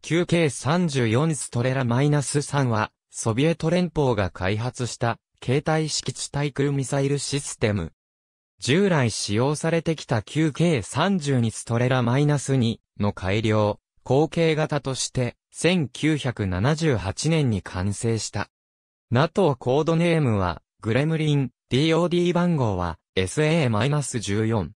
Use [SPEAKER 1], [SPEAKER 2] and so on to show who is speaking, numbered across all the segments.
[SPEAKER 1] q k 3 4ストレラ -3 は、ソビエト連邦が開発した、携帯式地対空ミサイルシステム。従来使用されてきた q k 3 2ストレラ -2 の改良、後継型として、1978年に完成した。NATO コードネームは、グレムリン、DoD 番号は、SA-14。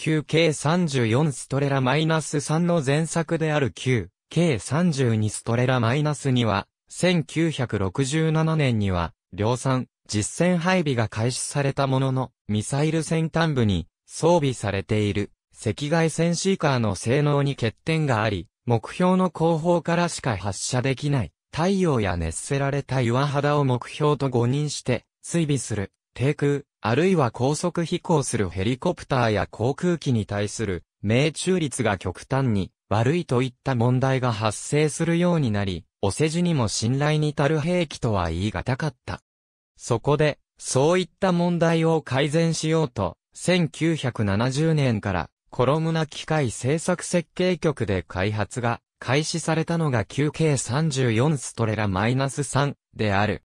[SPEAKER 1] 9 k 34ストレラマイナス -3 の前作である9 k 32ストレラマイナス -2 は、1967年には、量産、実戦配備が開始されたものの、ミサイル先端部に装備されている赤外線シーカーの性能に欠点があり、目標の後方からしか発射できない、太陽や熱せられた岩肌を目標と誤認して、追尾する低空、あるいは高速飛行するヘリコプターや航空機に対する命中率が極端に悪いといった問題が発生するようになり、お世辞にも信頼に足る兵器とは言い難かった。そこで、そういった問題を改善しようと、1970年からコロムナ機械製作設計局で開発が開始されたのが 9K34 ストレラ -3 である。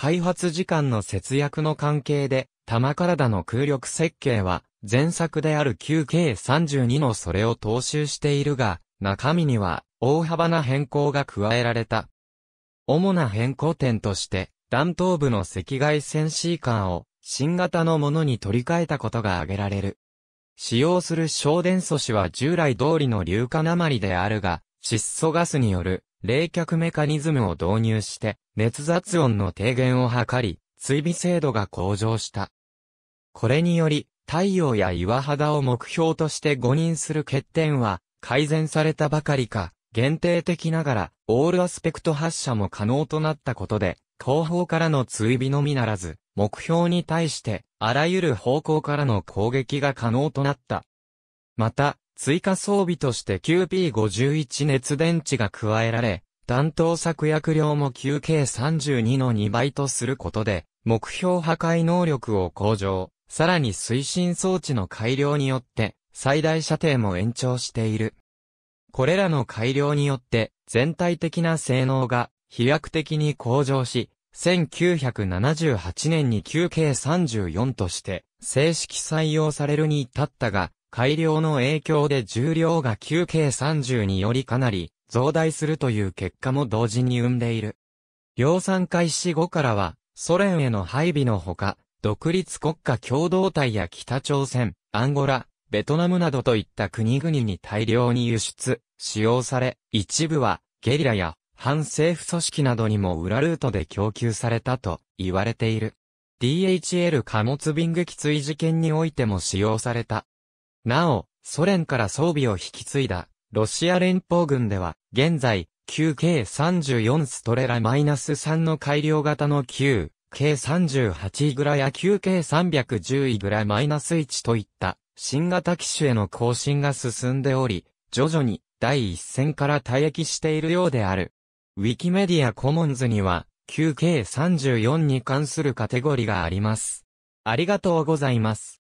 [SPEAKER 1] 開発時間の節約の関係で、玉体の空力設計は、前作である 9K32 のそれを踏襲しているが、中身には大幅な変更が加えられた。主な変更点として、弾頭部の赤外線シーカーを新型のものに取り替えたことが挙げられる。使用する省電素子は従来通りの硫化鉛であるが、窒素ガスによる冷却メカニズムを導入して、熱雑音の低減を図り、追尾精度が向上した。これにより、太陽や岩肌を目標として誤認する欠点は、改善されたばかりか、限定的ながら、オールアスペクト発射も可能となったことで、後方からの追尾のみならず、目標に対して、あらゆる方向からの攻撃が可能となった。また、追加装備として QP51 熱電池が加えられ、弾頭作薬量も QK32 の2倍とすることで、目標破壊能力を向上、さらに推進装置の改良によって、最大射程も延長している。これらの改良によって、全体的な性能が飛躍的に向上し、1978年に QK34 として正式採用されるに至ったが、改良の影響で重量が 9K30 によりかなり増大するという結果も同時に生んでいる。量産開始後からは、ソ連への配備のほか、独立国家共同体や北朝鮮、アンゴラ、ベトナムなどといった国々に大量に輸出、使用され、一部はゲリラや反政府組織などにも裏ルートで供給されたと言われている。DHL 貨物便撃墜事件においても使用されたなお、ソ連から装備を引き継いだ、ロシア連邦軍では、現在、9K34 ストレラマイナス -3 の改良型の 9K38 イグラや 9K310 イグラ -1 といった新型機種への更新が進んでおり、徐々に第一線から退役しているようである。ウィキメディアコモンズには 9K34 に関するカテゴリがあります。ありがとうございます。